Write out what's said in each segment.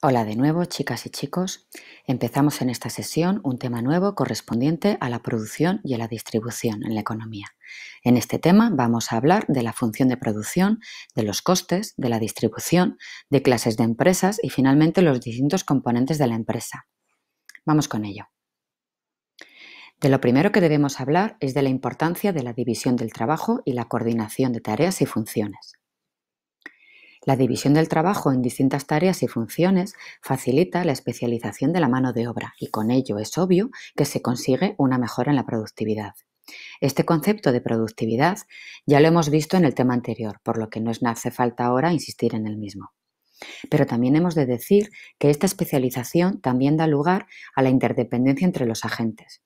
Hola de nuevo, chicas y chicos. Empezamos en esta sesión un tema nuevo correspondiente a la producción y a la distribución en la economía. En este tema vamos a hablar de la función de producción, de los costes, de la distribución, de clases de empresas y finalmente los distintos componentes de la empresa. Vamos con ello. De lo primero que debemos hablar es de la importancia de la división del trabajo y la coordinación de tareas y funciones. La división del trabajo en distintas tareas y funciones facilita la especialización de la mano de obra y con ello es obvio que se consigue una mejora en la productividad. Este concepto de productividad ya lo hemos visto en el tema anterior, por lo que no hace falta ahora insistir en el mismo. Pero también hemos de decir que esta especialización también da lugar a la interdependencia entre los agentes,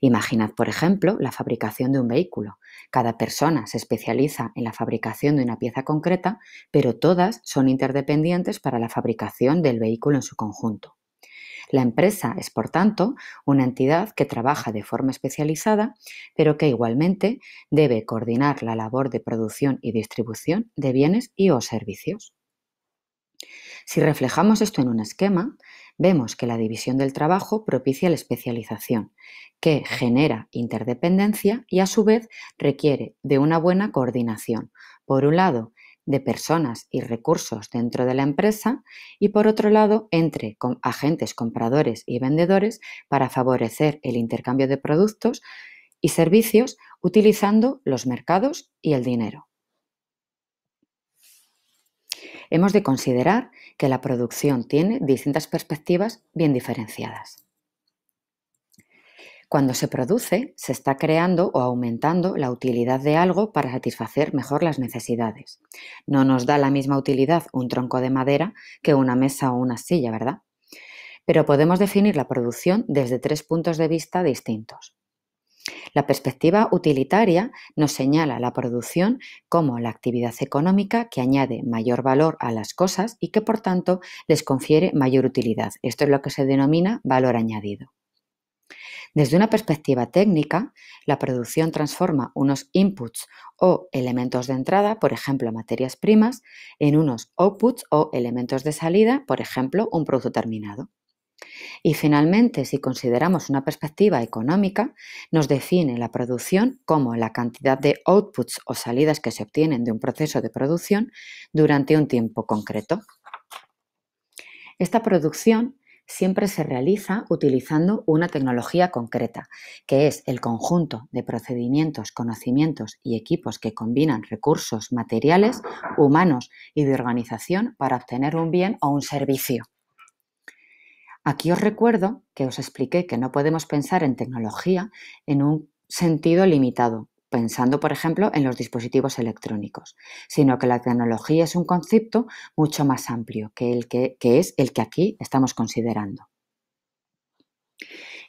Imaginad, por ejemplo, la fabricación de un vehículo. Cada persona se especializa en la fabricación de una pieza concreta, pero todas son interdependientes para la fabricación del vehículo en su conjunto. La empresa es, por tanto, una entidad que trabaja de forma especializada, pero que igualmente debe coordinar la labor de producción y distribución de bienes y o servicios. Si reflejamos esto en un esquema, vemos que la división del trabajo propicia la especialización, que genera interdependencia y a su vez requiere de una buena coordinación. Por un lado, de personas y recursos dentro de la empresa y por otro lado entre agentes compradores y vendedores para favorecer el intercambio de productos y servicios utilizando los mercados y el dinero hemos de considerar que la producción tiene distintas perspectivas bien diferenciadas. Cuando se produce, se está creando o aumentando la utilidad de algo para satisfacer mejor las necesidades. No nos da la misma utilidad un tronco de madera que una mesa o una silla, ¿verdad? Pero podemos definir la producción desde tres puntos de vista distintos. La perspectiva utilitaria nos señala la producción como la actividad económica que añade mayor valor a las cosas y que por tanto les confiere mayor utilidad. Esto es lo que se denomina valor añadido. Desde una perspectiva técnica, la producción transforma unos inputs o elementos de entrada, por ejemplo materias primas, en unos outputs o elementos de salida, por ejemplo un producto terminado. Y finalmente, si consideramos una perspectiva económica, nos define la producción como la cantidad de outputs o salidas que se obtienen de un proceso de producción durante un tiempo concreto. Esta producción siempre se realiza utilizando una tecnología concreta, que es el conjunto de procedimientos, conocimientos y equipos que combinan recursos materiales, humanos y de organización para obtener un bien o un servicio. Aquí os recuerdo que os expliqué que no podemos pensar en tecnología en un sentido limitado, pensando, por ejemplo, en los dispositivos electrónicos, sino que la tecnología es un concepto mucho más amplio que, el que, que, es el que aquí estamos considerando.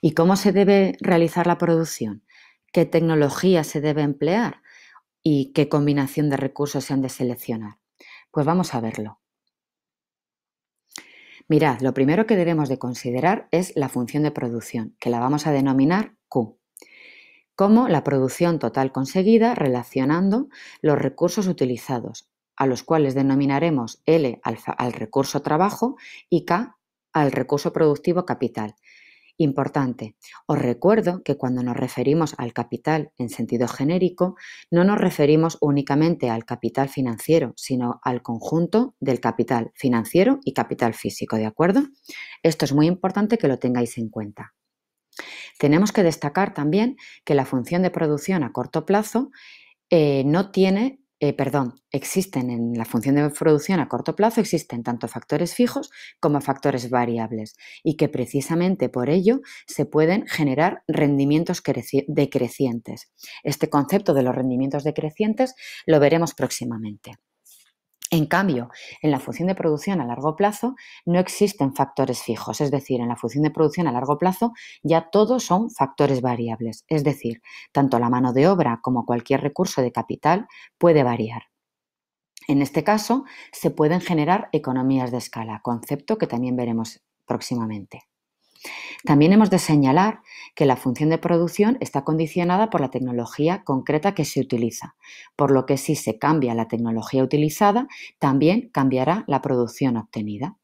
¿Y cómo se debe realizar la producción? ¿Qué tecnología se debe emplear? ¿Y qué combinación de recursos se han de seleccionar? Pues vamos a verlo. Mirad, lo primero que debemos de considerar es la función de producción, que la vamos a denominar Q, como la producción total conseguida relacionando los recursos utilizados, a los cuales denominaremos L al, al recurso trabajo y K al recurso productivo capital, Importante, os recuerdo que cuando nos referimos al capital en sentido genérico, no nos referimos únicamente al capital financiero, sino al conjunto del capital financiero y capital físico, ¿de acuerdo? Esto es muy importante que lo tengáis en cuenta. Tenemos que destacar también que la función de producción a corto plazo eh, no tiene eh, perdón, existen en la función de producción a corto plazo, existen tanto factores fijos como factores variables y que precisamente por ello se pueden generar rendimientos decrecientes. Este concepto de los rendimientos decrecientes lo veremos próximamente. En cambio, en la función de producción a largo plazo no existen factores fijos, es decir, en la función de producción a largo plazo ya todos son factores variables, es decir, tanto la mano de obra como cualquier recurso de capital puede variar. En este caso, se pueden generar economías de escala, concepto que también veremos próximamente. También hemos de señalar que la función de producción está condicionada por la tecnología concreta que se utiliza, por lo que si se cambia la tecnología utilizada, también cambiará la producción obtenida.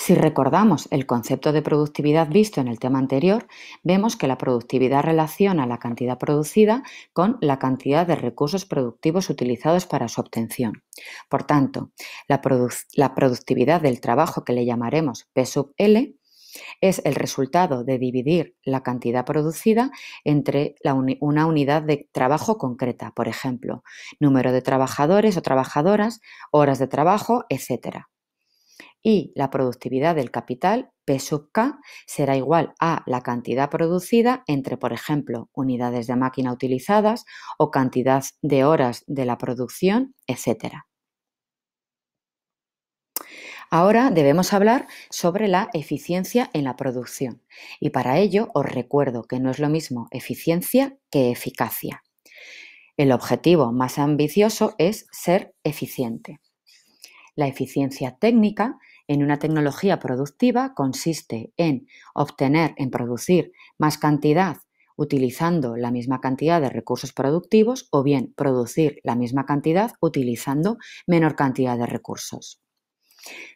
Si recordamos el concepto de productividad visto en el tema anterior, vemos que la productividad relaciona la cantidad producida con la cantidad de recursos productivos utilizados para su obtención. Por tanto, la, productividad del trabajo que le llamaremos P sub L es el resultado de dividir la cantidad producida entre una unidad de trabajo concreta, por ejemplo, número de trabajadores o trabajadoras, horas de trabajo, etc y la productividad del capital, P sub K, será igual a la cantidad producida entre, por ejemplo, unidades de máquina utilizadas o cantidad de horas de la producción, etc. Ahora debemos hablar sobre la eficiencia en la producción y para ello os recuerdo que no es lo mismo eficiencia que eficacia. El objetivo más ambicioso es ser eficiente. La eficiencia técnica en una tecnología productiva consiste en obtener, en producir más cantidad utilizando la misma cantidad de recursos productivos o bien producir la misma cantidad utilizando menor cantidad de recursos.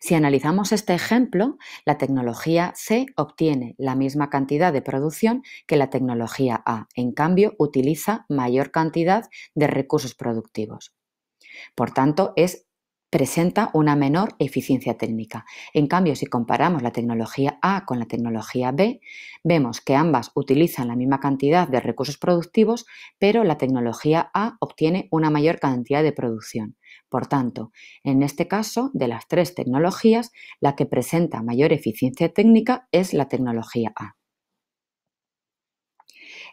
Si analizamos este ejemplo, la tecnología C obtiene la misma cantidad de producción que la tecnología A, en cambio utiliza mayor cantidad de recursos productivos. Por tanto, es presenta una menor eficiencia técnica. En cambio, si comparamos la tecnología A con la tecnología B, vemos que ambas utilizan la misma cantidad de recursos productivos, pero la tecnología A obtiene una mayor cantidad de producción. Por tanto, en este caso, de las tres tecnologías, la que presenta mayor eficiencia técnica es la tecnología A.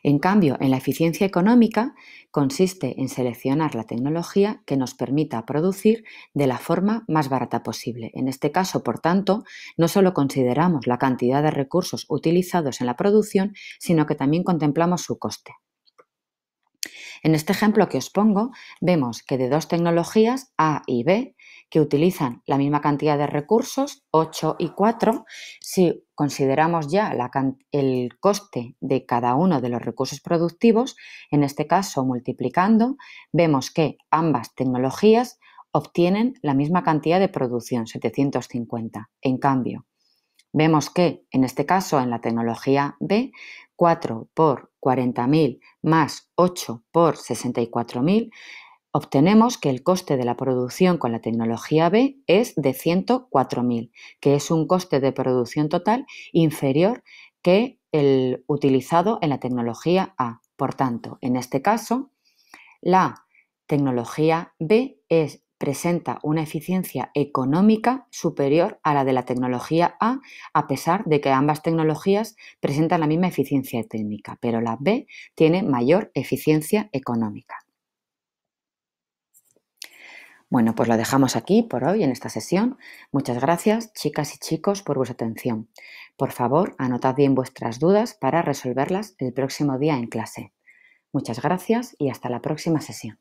En cambio, en la eficiencia económica consiste en seleccionar la tecnología que nos permita producir de la forma más barata posible. En este caso, por tanto, no solo consideramos la cantidad de recursos utilizados en la producción, sino que también contemplamos su coste. En este ejemplo que os pongo, vemos que de dos tecnologías, A y B, que utilizan la misma cantidad de recursos, 8 y 4. Si consideramos ya el coste de cada uno de los recursos productivos, en este caso multiplicando, vemos que ambas tecnologías obtienen la misma cantidad de producción, 750. En cambio, vemos que en este caso, en la tecnología B, 4 por 40.000 más 8 por 64.000 obtenemos que el coste de la producción con la tecnología B es de 104.000, que es un coste de producción total inferior que el utilizado en la tecnología A. Por tanto, en este caso, la tecnología B presenta una eficiencia económica superior a la de la tecnología A, a pesar de que ambas tecnologías presentan la misma eficiencia técnica, pero la B tiene mayor eficiencia económica. Bueno, pues lo dejamos aquí por hoy en esta sesión. Muchas gracias, chicas y chicos, por vuestra atención. Por favor, anotad bien vuestras dudas para resolverlas el próximo día en clase. Muchas gracias y hasta la próxima sesión.